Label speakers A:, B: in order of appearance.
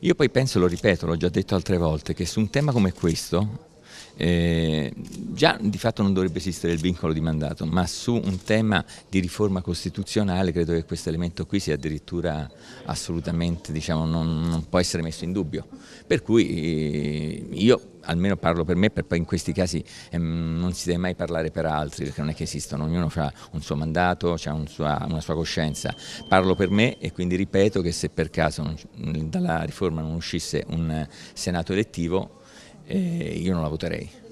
A: Io poi penso, lo ripeto, l'ho già detto altre volte, che su un tema come questo eh, già di fatto non dovrebbe esistere il vincolo di mandato, ma su un tema di riforma costituzionale credo che questo elemento qui sia addirittura assolutamente, diciamo, non, non può essere messo in dubbio. Per cui eh, io almeno parlo per me, per poi in questi casi ehm, non si deve mai parlare per altri, perché non è che esistono, ognuno ha un suo mandato, ha un una sua coscienza. Parlo per me e quindi ripeto che se per caso non, dalla riforma non uscisse un Senato elettivo, eh, io non la voterei.